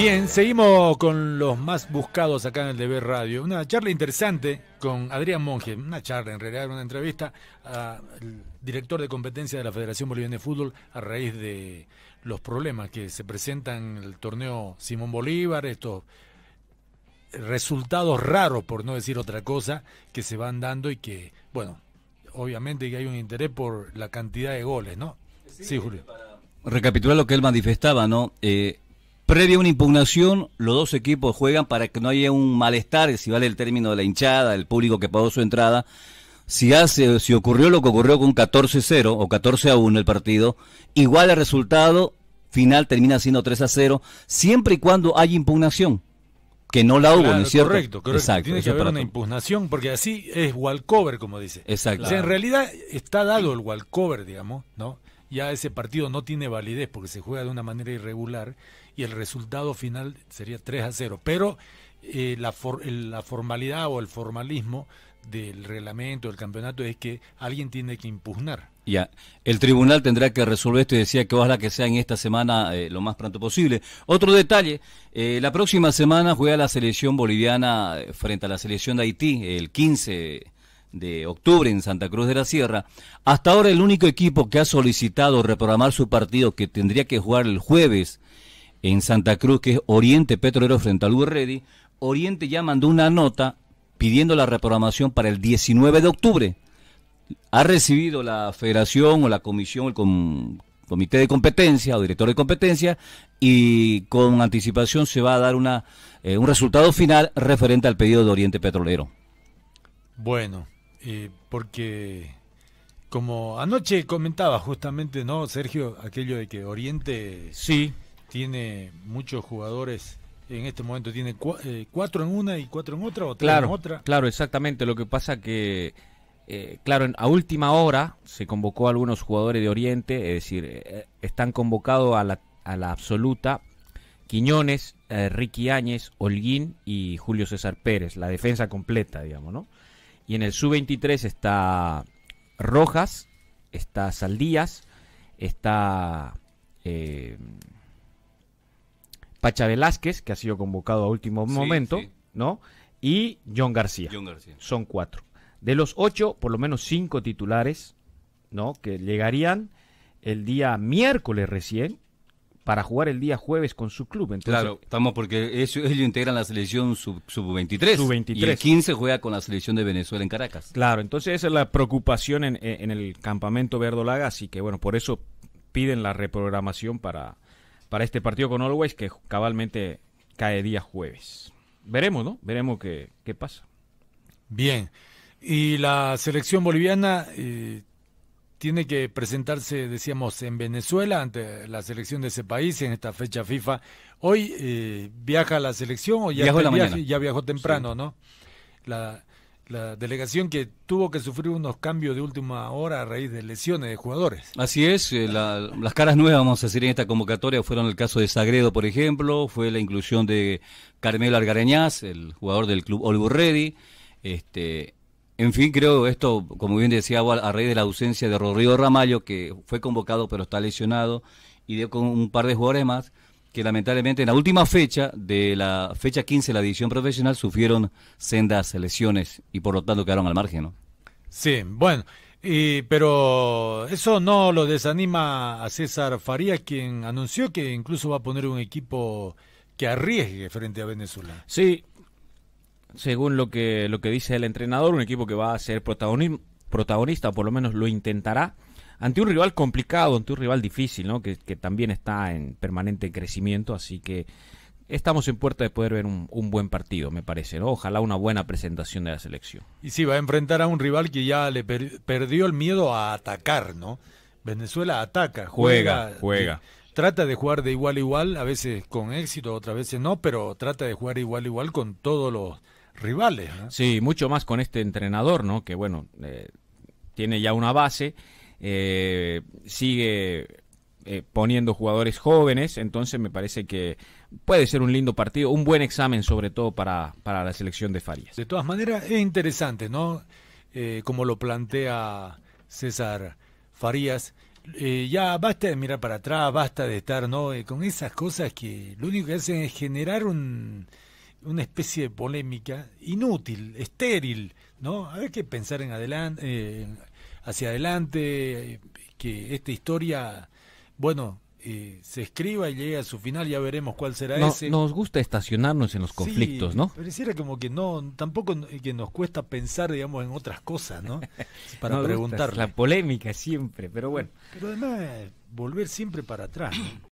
Bien, seguimos con los más buscados acá en el DB Radio. Una charla interesante con Adrián Monge, una charla, en realidad una entrevista al director de competencia de la Federación Boliviana de Fútbol a raíz de los problemas que se presentan en el torneo Simón Bolívar, estos resultados raros, por no decir otra cosa, que se van dando y que, bueno, obviamente que hay un interés por la cantidad de goles, ¿no? Sí, Julio. Recapitular lo que él manifestaba, ¿no? Eh, Previa a una impugnación, los dos equipos juegan para que no haya un malestar, si vale el término de la hinchada, el público que pagó su entrada. Si, hace, si ocurrió lo que ocurrió con 14-0 o 14-1 el partido, igual el resultado final termina siendo 3-0, siempre y cuando haya impugnación que no la hubo, ¿no es cierto? Correcto, correcto. Exacto, Tiene que haber una impugnación, porque así es walkover, como dice. Exacto. O sea, en realidad está dado el walkover, digamos, ¿no? ya ese partido no tiene validez porque se juega de una manera irregular y el resultado final sería 3 a 0. Pero eh, la, formalidad o el formalismo del reglamento del campeonato es que alguien tiene que impugnar. Ya, el tribunal tendrá que resolver esto y decía que ojalá que sea en esta semana eh, lo más pronto posible. Otro detalle, eh, la próxima semana juega la selección boliviana frente a la selección de Haití, el 15 de octubre en Santa Cruz de la Sierra, hasta ahora el único equipo que ha solicitado reprogramar su partido que tendría que jugar el jueves en Santa Cruz, que es Oriente Petrolero frente al Ready, Oriente ya mandó una nota pidiendo la reprogramación para el 19 de octubre. Ha recibido la federación o la comisión, el comité de competencia o director de competencia y con anticipación se va a dar una, eh, un resultado final referente al pedido de Oriente Petrolero. Bueno, eh, porque como anoche comentaba justamente, ¿no, Sergio? Aquello de que Oriente sí. tiene muchos jugadores en este momento tiene eh, cuatro en una y cuatro en otra o tres claro, en otra. Claro, exactamente. Lo que pasa que, eh, claro, a última hora se convocó a algunos jugadores de Oriente, es decir, están convocados a la, a la absoluta Quiñones, Ricky Áñez, Holguín y Julio César Pérez, la defensa completa, digamos, ¿no? Y en el sub-23 está Rojas, está Saldías, está eh, Pacha Velázquez, que ha sido convocado a último momento, ¿no? Y John García. John García. Son cuatro. De los ocho, por lo menos cinco titulares, ¿no? Que llegarían el día miércoles recién para jugar el día jueves con su club. claro, estamos porque ellos, integran la selección sub-23. Sub y el 15 juega con la selección de Venezuela en Caracas. Claro, entonces esa es la preocupación eh, en, el campamento verdolaga, así que bueno, por eso piden la reprogramación para, para este partido con Allways, que cabalmente cae día jueves. Veremos, ¿no? Veremos qué, pasa. Bien. Y la selección boliviana eh, tiene que presentarse, decíamos, en Venezuela ante la selección de ese país en esta fecha FIFA. Hoy eh, viaja la selección o ya, viajó ya viajó temprano, ¿no? La, la delegación que tuvo que sufrir unos cambios de última hora a raíz de lesiones de jugadores. Así es, eh, las caras nuevas, vamos a decir, en esta convocatoria fueron el caso de Sagredo, por ejemplo, fue la inclusión de Carmelo Argareñas, el jugador del club Olburredi, este, en fin, creo esto, como bien decía a raíz de la ausencia de Rodrigo Ramallo, que fue convocado pero está lesionado, y dio con un par de jugadores más, que lamentablemente en la última fecha, de la fecha 15 de la división profesional, sufrieron sendas lesiones y por lo tanto quedaron al margen, ¿no? Sí, bueno. pero eso no lo desanima a César Faría, quien anunció que incluso va a poner un equipo que arriesgue frente a Venezuela. Sí, según lo que, lo que dice el entrenador, un equipo que va a ser protagonista, protagonista por lo menos lo intentará, ante un rival complicado, ante un rival difícil, ¿no? que, que también está en permanente crecimiento, así que estamos en puerta de poder ver un, un, buen partido, me parece, ¿no? Ojalá una buena presentación de la selección. Y sí, va a enfrentar a un rival que ya le perdió el miedo a atacar, ¿no? Venezuela ataca, juega, juega. trata de jugar de igual a igual, a veces con éxito, otras veces no, pero trata de jugar igual a igual con todos los rivales. Sí, mucho más con este entrenador, ¿no? Que bueno, eh, tiene ya una base, eh, sigue eh, poniendo jugadores jóvenes, entonces me parece que puede ser un lindo partido, un buen examen sobre todo para, para la selección de Farías. De todas maneras, es interesante, ¿no? como lo plantea César Farías. ya basta de mirar para atrás, basta de estar ¿no? con esas cosas que lo único que hacen es generar un, una especie de polémica inútil, estéril, ¿no? Hay que pensar en adelante, hacia adelante, que esta historia, bueno, eh, se escriba y llegue a su final, ya veremos cuál será ese. Nos gusta estacionarnos en los conflictos, sí, ¿no? Pareciera como que no, tampoco que nos cuesta pensar, digamos, en otras cosas, ¿no? Para preguntar. La polémica siempre, pero bueno. Pero además, volver siempre para atrás. ¿no?